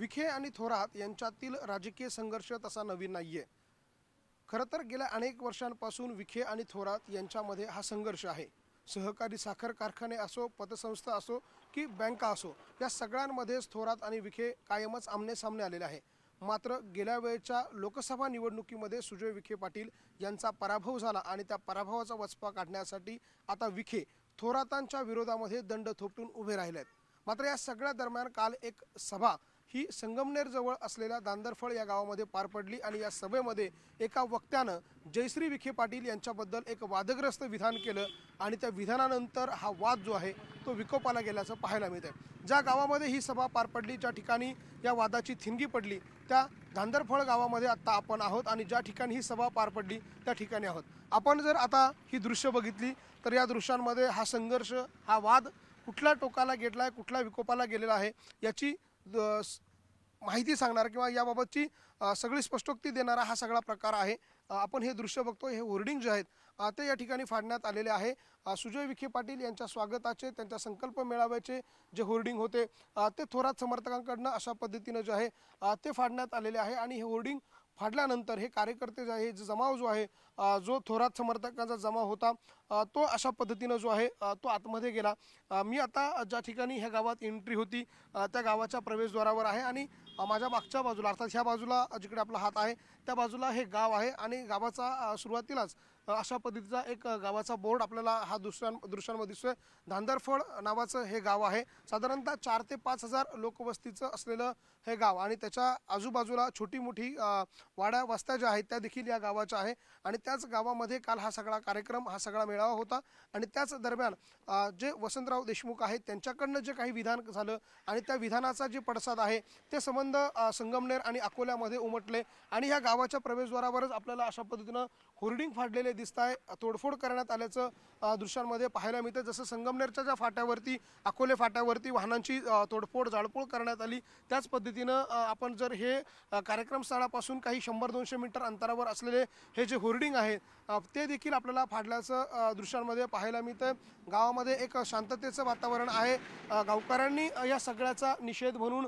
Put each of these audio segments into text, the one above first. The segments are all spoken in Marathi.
विखे आणि थोरात यांच्यातील राजकीय संघर्ष तसा नवीन नाही आहे खरं तर गेल्या अनेक वर्षांपासून विखे आणि थोरात यांच्यामध्ये हा संघर्ष आहे सहकारी साखर कारखाने असो पतसंस्था असो की बँका असो या सगळ्यांमध्येच थोरात आणि विखे कायमच आमने सामने आलेले आहे मात्र गेल्या वेळच्या लोकसभा निवडणुकीमध्ये सुजय विखे पाटील यांचा पराभव झाला आणि त्या पराभवाचा वचपा काढण्यासाठी आता विखे थोरातांच्या विरोधामध्ये दंड थोपटून उभे राहिले आहेत मात्र या सगळ्या दरम्यान काल एक सभा ही संगमनेरजवळ असलेल्या दांदरफळ या गावामध्ये पार पडली आणि या सभेमध्ये एका वक्त्यानं जयश्री विखे पाटील यांच्याबद्दल एक वादग्रस्त विधान केलं आणि त्या विधानानंतर हा वाद जो आहे तो विकोपाला गेल्याचं पाहायला मिळत आहे ज्या गावामध्ये ही सभा पार पडली ज्या ठिकाणी या वादाची थिंगी पडली त्या धांदरफळ गावामध्ये आत्ता आपण आहोत आणि ज्या ठिकाणी ही सभा पार पडली त्या ठिकाणी आहोत आपण जर आता ही दृश्य बघितली तर या दृश्यांमध्ये हा संघर्ष हा वाद कुठल्या टोकाला गेटला आहे कुठल्या विकोपाला गेलेला आहे याची माहिती सांगणार किंवा याबाबतची सगळी स्पष्टोक्ती देणारा हा सगळा प्रकार आहे आपण हे दृश्य बघतो हे होर्डिंग जे आहेत ते या ठिकाणी फाडण्यात आलेले आहे सुजय विखे पाटील यांच्या स्वागताचे त्यांच्या संकल्प मेळाव्याचे जे होर्डिंग होते ते थोरात समर्थकांकडनं अशा पद्धतीनं जे आहे ते फाडण्यात आलेले आहे आणि हे होर्डिंग फाडल्यानंतर हे कार्यकर्ते जे आहे जमाव जो आहे जो थोरात समर्थकांचा जमाव होता तो अशा पद्धतीनं जो आहे तो आतमध्ये गेला मी आता ज्या ठिकाणी ह्या गावात एंट्री होती त्या गावाच्या प्रवेशद्वारावर आहे आणि माझ्या मागच्या बाजूला अर्थात ह्या बाजूला जिकडे आपला हात आहे त्या बाजूला हे गाव आहे आणि गावाचा सुरुवातीलाच अशा पद्धतीचा एक गावाचा बोर्ड आपल्याला हा दुसऱ्या दृश्यांमध्ये दिसतोय धांदरफळ नावाचं हे गाव आहे साधारणतः चार ते पाच हजार लोकवस्तीचं असलेलं हे गाव आणि त्याच्या आजूबाजूला छोटी मोठी वाड्या वस्त्या ज्या आहेत त्या देखील या गावाच्या आहे आणि त्याच गावामध्ये काल हा सगळा कार्यक्रम हा सगळा मेळावा होता आणि त्याच दरम्यान जे वसंतराव देशमुख आहेत त्यांच्याकडनं जे काही विधान झालं आणि त्या विधानाचा जे पडसाद आहे ते संबंध संगमनेर आणि अकोल्यामध्ये उमटले आणि ह्या गावाच्या प्रवेशद्वारावरच आपल्याला अशा पद्धतीनं होर्डिंग फाडलेले दिसत आहे तोडफोड करण्यात आल्याचं दृश्यांमध्ये पाहायला मिळतं जसं संगमनेरच्या ज्या फाट्यावरती अकोले फाट्यावरती वाहनांची तोडफोड जाळपोळ करण्यात आली त्याच पद्धतीनं आपण जर हे कार्यक्रम स्थळापासून काही शंभर दोनशे मीटर अंतरावर असलेले हे जे होर्डिंग आहे ते देखील आपल्याला फाडल्याचं दृश्यांमध्ये पाहायला मिळतं गावामध्ये एक शांततेचं वातावरण आहे गावकऱ्यांनी या सगळ्याचा निषेध म्हणून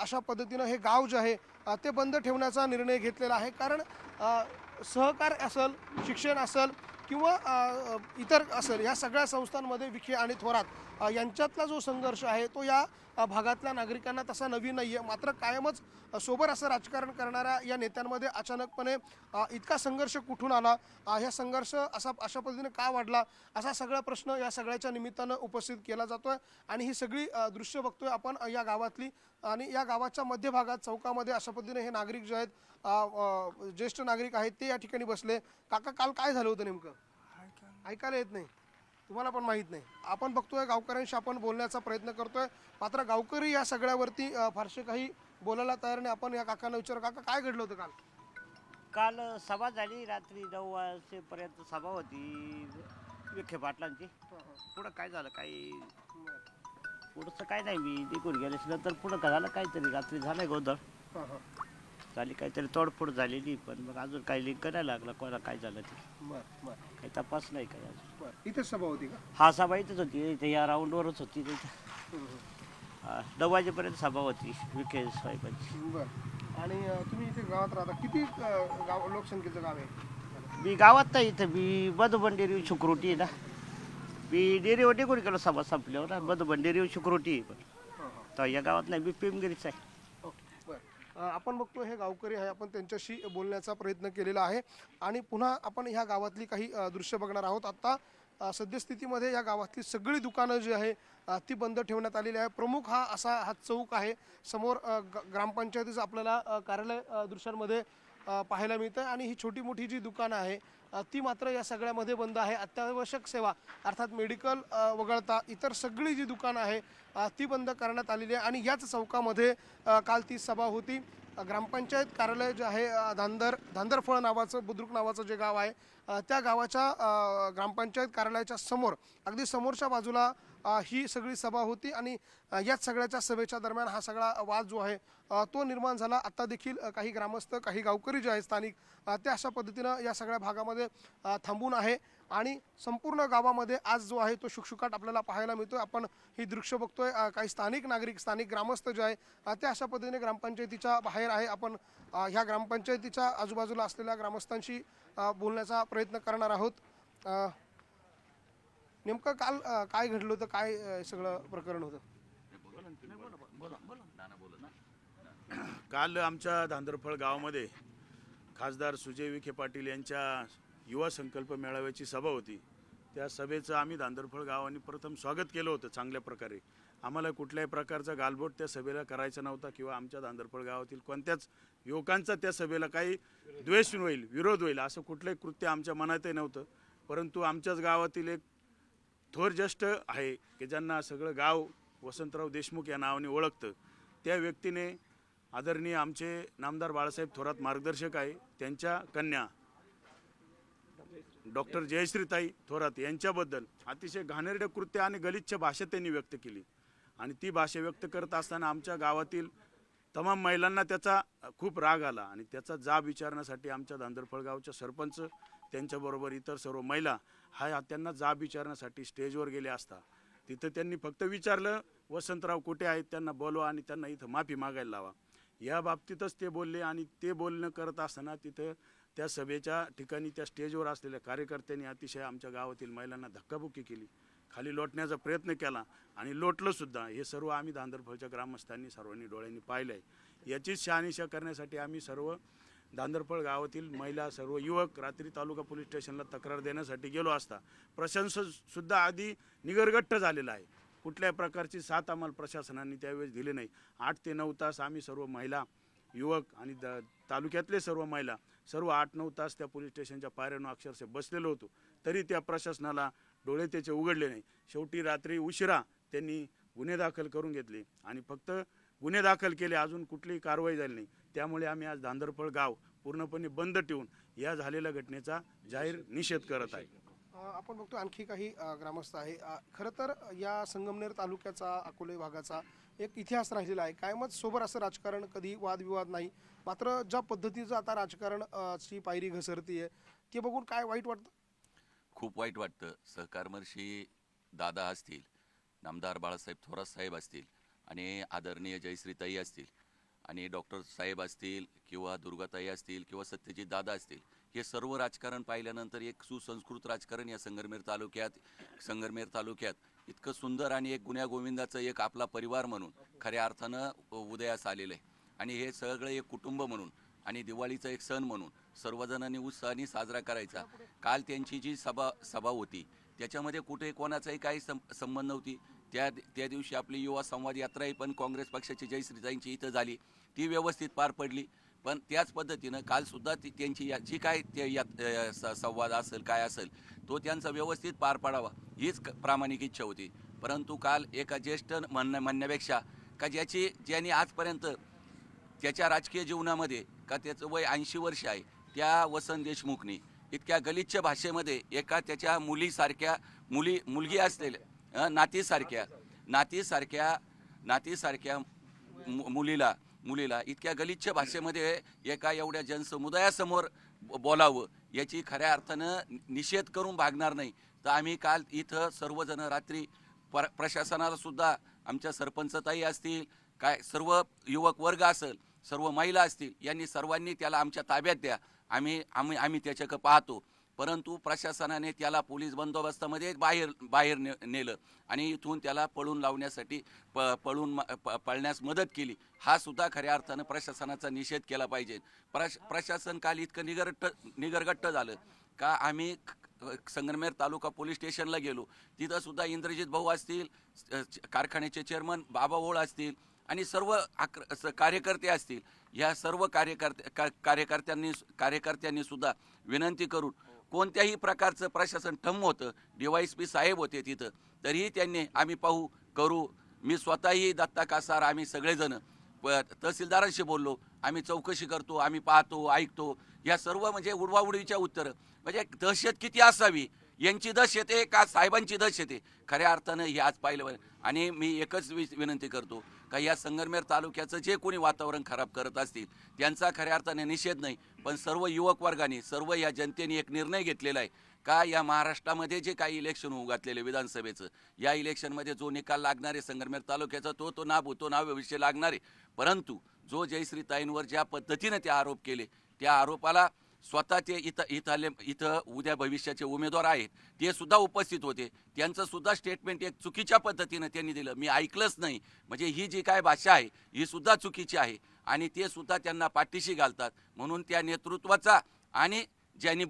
अशा पद्धतीनं हे गाव जे आहे ते बंद ठेवण्याचा निर्णय घेतलेला आहे कारण सहकार असेल शिक्षण असेल किंवा इतर असेल या सगळ्या संस्थांमध्ये विखे आणि थोरात यांच्यातला जो संघर्ष आहे तो या भागातल्या नागरिकांना तसा नवीन नाही आहे मात्र कायमच सोबर असं राजकारण करणाऱ्या या नेत्यांमध्ये अचानकपणे इतका संघर्ष कुठून आला ह्या संघर्ष असा अशा पद्धतीने का वाढला असा सगळा प्रश्न या सगळ्याच्या निमित्तानं उपस्थित केला जातो आहे आणि ही सगळी दृश्य बघतोय आपण या गावातली आणि या गावाच्या मध्यभागात चौकामध्ये अशा पद्धतीने हे नागरिक जे आहेत ज्येष्ठ नागरिक आहेत ते या ठिकाणी बसले काका काल काय झालं होतं नेमकं ऐकायला येत नाही तुम्हाला पण माहीत नाही आपण बघतोय गावकऱ्यांशी आपण बोलण्याचा प्रयत्न करतोय मात्र गावकरी या सगळ्यावरती फारसे काही बोलायला तयार नाही आपण या काकांना विचार काका काय घडलं होतं काल काल सभा झाली रात्री नऊ वाजेपर्यंत सभा होती विखे पाटलांची पुढं काय झालं काही पुढचं काय नाही मी निघून गेल्यास नंतर पुढं काय झालं काहीतरी रात्री झालंय गोंधळ झाली काहीतरी तोडफोड झालेली पण मग अजून काही लिंक नाही लागला कोणा काय झालं ते बरं बरं काही तपास नाही काय अजून बरं सभा होती का हा सभा इथेच होती इथे या वरच होती तिथं नऊ वाजेपर्यंत सभा होती विखे साहेबांची आणि तुम्ही इथे गावात राहता किती गाव लोकसंख्येचं गाव आहे मी गावात नाही इथं मी बदबंडेरी शुक्रोटी आहे ना मी डेरीवर निघून गेलो सभा संपल्यावर ना बदबंडेरी शुक्रोटी आहे पण या गावात नाही मी पिमगिरीच आहे आपण बघतो हे गावकरी आहे आपण त्यांच्याशी बोलण्याचा प्रयत्न केलेला आहे आणि पुन्हा आपण ह्या गावातली काही दृश्य बघणार आहोत आत्ता सद्यस्थितीमध्ये या गावातली सगळी दुकानं जी आहे ती बंद ठेवण्यात आलेली आहे प्रमुख हा असा हा चौक आहे समोर ग्रामपंचायतीचं आपल्याला कार्यालय दृश्यांमध्ये पाहायला मिळतं आणि ही छोटी मोठी जी दुकानं आहे ती मात्र या सगळ्यामध्ये बंद आहे अत्यावश्यक सेवा अर्थात मेडिकल वगळता इतर सगळी जी दुकानं आहे ती बंद करण्यात आलेली आहे आणि याच चौकामध्ये काल ती सभा होती ग्रामपंचायत कार्यालय जे आहे धांदर धांदरफळ नावाचं बुद्रुक नावाचं जे गाव आहे त्या गावाच्या ग्रामपंचायत कार्यालयाच्या समोर अगदी समोरच्या बाजूला ही सगळी सभा होती आणि याच सगळ्याच्या सभेच्या दरम्यान हा सगळा वाद जो आहे तो निर्माण झाला आत्ता देखील काही ग्रामस्थ काही गावकरी जे आहेत स्थानिक ते अशा पद्धतीनं या सगळ्या भागामध्ये थांबून आहे आणि संपूर्ण गावामध्ये आज जो आहे तो शुकशुकाट आपल्याला पाहायला मिळतोय आपण ही दृश्य बघतोय काही स्थानिक नागरिक स्थानिक ग्रामस्थ जे आहे ते अशा पद्धतीने ग्रामपंचायतीच्या बाहेर आहे आपण ह्या ग्रामपंचायतीच्या आजूबाजूला असलेल्या ग्रामस्थांशी बोलण्याचा प्रयत्न करणार आहोत नेमकं काल काय घडलं होतं काय सगळं प्रकरण होतं काल आमच्या धांदरफळ गावामध्ये खासदार सुजय विखे पाटील यांच्या युवा संकल्प मेळाव्याची सभा होती त्या सभेचं आम्ही धांदरफळ गावाने प्रथम स्वागत केलं होतं चांगल्या प्रकारे आम्हाला कुठल्याही प्रकारचा गालबोट त्या सभेला करायचा नव्हता किंवा आमच्या धांदरफळ गावातील कोणत्याच युवकांचा त्या सभेला काही द्वेष होईल विरोध होईल असं कुठलंही कृत्य आमच्या मनातही नव्हतं परंतु आमच्याच गावातील एक थोर ज्येष्ठ आहे की ज्यांना सगळं गाव वसंतराव देशमुख या नावाने ओळखतं त्या व्यक्तीने आदरणीय आमचे नामदार बाळासाहेब थोरात मार्गदर्शक आहे त्यांच्या कन्या डॉक्टर जयश्रीताई थोरात यांच्याबद्दल अतिशय घाणेरडे कृत्य आणि गलिच्छ भाषा त्यांनी व्यक्त केली आणि ती भाषा व्यक्त करत असताना आमच्या गावातील तमाम महिलांना त्याचा खूप राग आला आणि त्याचा जाब विचारण्यासाठी आमच्या धांदरफळ गावच्या सरपंच त्यांच्याबरोबर इतर सर्व महिला हा त्यांना जाब विचारण्यासाठी स्टेजवर गेले असता तिथं त्यांनी फक्त विचारलं वसंतराव कुठे आहेत त्यांना बोलवा आणि त्यांना इथं माफी मागायला लावा या बाबतीतच ते बोलले आणि ते बोलणं करत असताना तिथं त्या सभेच्या ठिकाणी त्या स्टेजवर असलेल्या कार्यकर्त्यांनी अतिशय आमच्या गावातील महिलांना धक्काबुक्की केली खाली लोटण्याचा प्रयत्न केला आणि लोटलंसुद्धा हे सर्व आम्ही धांदरफळच्या ग्रामस्थांनी सर्वांनी डोळ्यांनी पाहिलं आहे याचीच शहानिशा करण्यासाठी आम्ही सर्व दांदरफळ गावातील महिला सर्व युवक रात्री तालुका पोलीस स्टेशनला तक्रार देण्यासाठी गेलो असता सुद्धा आधी निगरगट्ट झालेला आहे कुठल्याही प्रकारची साथ आम्हाला प्रशासनाने त्यावेळेस दिली नाही आठ ते नऊ तास आम्ही सर्व महिला युवक आणि द तालुक्यातले सर्व महिला सर्व आठ नऊ तास त्या पोलीस स्टेशनच्या पायऱ्यानं अक्षरशः बसलेलो होतो तरी त्या प्रशासनाला डोळे त्याचे उघडले नाही शेवटी रात्री उशिरा त्यांनी गुन्हे दाखल करून घेतले आणि फक्त गुन्हे दाखल केले अजून कुठलीही कारवाई झाली नाही त्यामुळे आम्ही आज धांदरफळ गाव पूर्णपणे बंद ठेवून या झालेल्या घटनेचा जाहीर निषेध करत आहे आपण बघतो आणखी काही ग्रामस्थ आहे खरं तर या संगमनेर तालुक्याचा अकोले भागाचा एक इतिहास राहिलेला आहे कायमच सोबर असं राजकारण कधी वादविवाद नाही मात्र ज्या पद्धतीचं आता राजकारण ची पायरी घसरती आहे ते बघून काय वाईट वाटतं खूप वाईट वाटतं सहकारमर्शी दादा असतील नामदार बाळासाहेब थोरात साहेब असतील आणि आदरणीय जयश्रीताई असतील आणि डॉक्टर साहेब असतील किंवा दुर्गाताई असतील किंवा सत्यजित दादा असतील हे सर्व राजकारण पाहिल्यानंतर एक सुसंस्कृत राजकारण या संगरमेर तालुक्यात संगरमेर तालुक्यात इतकं सुंदर आणि एक गुन्ह्या गोविंदाचं एक आपला परिवार म्हणून खऱ्या अर्थानं उदयास आलेलं आहे आणि हे सगळं एक कुटुंब म्हणून आणि दिवाळीचा एक सण म्हणून सर्वजणांनी उत्साहाने साजरा करायचा काल त्यांची जी सभा सभा होती त्याच्यामध्ये कुठे कोणाचाही काही सं संबंध नव्हती त्या त्या दिवशी आपली युवा संवाद यात्राही पण काँग्रेस पक्षाची जयश्रीताईंची इथं झाली ती व्यवस्थित पार पडली पण त्याच पद्धतीनं कालसुद्धा ती त्यांची या जी काय ते यात संवाद असेल काय असेल तो त्यांचा व्यवस्थित पार पाडावा हीच प्रामाणिक इच्छा होती परंतु काल एका ज्येष्ठ म्हण म्हणण्यापेक्षा का ज्याची ज्यांनी आजपर्यंत त्याच्या राजकीय जीवनामध्ये का त्याचं वय ऐंशी वर्ष आहे त्या वसंत देशमुखनी इतक्या गलिच्छ भाषेमध्ये एका त्याच्या मुलीसारख्या मुली मुलगी असलेल्या नातीसारख्या नातीसारख्या नातीसारख्या मुलीला मुलीला इतक्या गलिच्छ भाषेमध्ये एका एवढ्या जनसमुदायासमोर बोलावं याची खऱ्या अर्थानं निषेध करून भागणार नाही तर आम्ही काल इथं सर्वजण रात्री प्र प्रशासनाला सुद्धा आमच्या सरपंचताई असतील काय सर्व युवक वर्ग असेल सर्व महिला असतील यांनी सर्वांनी त्याला आमच्या ताब्यात द्या आम्ही आम्ही आम्ही त्याच्याकडं पाहतो परंतु प्रशासनाने त्याला पोलीस बंदोबस्तामध्ये बाहेर बाहेर ने नेलं आणि इथून त्याला पळून लावण्यासाठी प पळून पळण्यास मदत केली हा सुद्धा खऱ्या अर्थानं प्रशासनाचा निषेध केला पाहिजे प्रश प्रशासन काल इतकं निगरट्ट निगरगट्ट झालं का आम्ही संगमेर तालुका पोलीस स्टेशनला गेलो तिथं सुद्धा इंद्रजित भाऊ असतील कारखान्याचे चेअरमन बाबा ओळ असतील आणि सर्व आक्र कार्यकर्ते असतील ह्या सर्व कार्यकर्त्या कार्यकर्त्यांनी कार्यकर्त्यांनी सुद्धा विनंती करून कोणत्याही प्रकारचं प्रशासन ठम होतं डीवायस पी साहेब होते तिथं तरीही त्यांनी आम्ही पाहू करू मी स्वतःही दत्ता कासार आम्ही सगळेजण तहसीलदारांशी बोललो आम्ही चौकशी करतो आम्ही पाहतो ऐकतो या सर्व म्हणजे उडवाउडवीच्या उत्तर म्हणजे दहशत किती असावी यांची दश येते का साहेबांची दश येते खऱ्या अर्थानं हे आज पाहिलं आणि मी एकच विनंती करतो का या संगमेर तालुक्याचं जे कोणी वातावरण खराब करत असतील त्यांचा खऱ्या अर्थाने निषेध नाही पण सर्व युवक वर्गाने सर्व या जनतेने एक निर्णय घेतलेला आहे का या महाराष्ट्रामध्ये जे काही इलेक्शन होऊ घातलेले विधानसभेचं या इलेक्शनमध्ये जो निकाल लागणारे संगमेर तालुक्याचा तो तो नाभ होतो नाव विषय लागणारे परंतु जो जयश्री ताईंवर ज्या पद्धतीनं ते आरोप केले त्या आरोपाला स्वतःचे इथं इथं आले इथं उद्या भविष्याचे उमेदवार आहेत ते सुद्धा उपस्थित होते त्यांचं सुद्धा स्टेटमेंट एक चुकीच्या पद्धतीनं त्यांनी दिलं मी ऐकलंच नाही म्हणजे ही जी काय भाषा आहे ही सुद्धा चुकीची आहे आणि ते सुद्धा त्यांना पाठीशी घालतात म्हणून त्या नेतृत्वाचा आणि ज्यांनी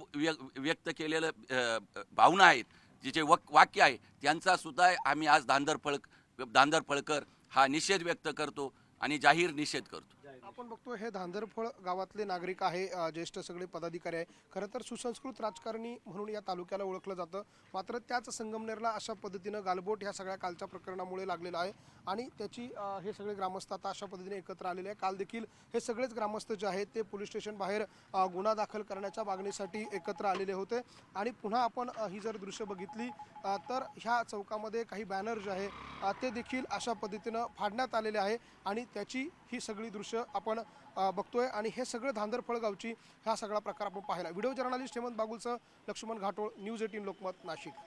व्यक्त केलेलं भावना आहेत जे जे वक वाक्य आहे त्यांचा सुद्धा आम्ही आज दांदर फळक दांदर फळकर हा निषेध व्यक्त करतो आणि जाहीर निषेध करतो आपण बघतो हे धांदरफळ गावातले नागरिक आहे ज्येष्ठ सगळे पदाधिकारी आहे खरं तर सुसंस्कृत राजकारणी म्हणून या तालुक्याला ओळखलं जातं मात्र त्याच संगमनेरला अशा पद्धतीनं गालबोट ह्या सगळ्या कालच्या प्रकरणामुळे लागलेला आहे आणि त्याची हे सगळे ग्रामस्थ आता अशा पद्धतीने एकत्र आलेले आहे काल देखील हे सगळेच ग्रामस्थ जे आहेत ते पोलीस स्टेशन बाहेर गुन्हा दाखल करण्याच्या मागणीसाठी एकत्र आलेले होते आणि पुन्हा आपण ही जर दृश्य बघितली तर ह्या चौकामध्ये काही बॅनर जे आहे ते देखील अशा पद्धतीनं फाडण्यात आलेले आहे आणि त्याची ही सगळी दृश्य आपण बघतोय आणि हे सगळं धांदरफळ गावची हा सगळा प्रकार आपण पाहिला व्हिडिओ जर्नालिस्ट हेमंत बागुलचं लक्ष्मण घाटोळ न्यूज एटीन लोकमत नाशिक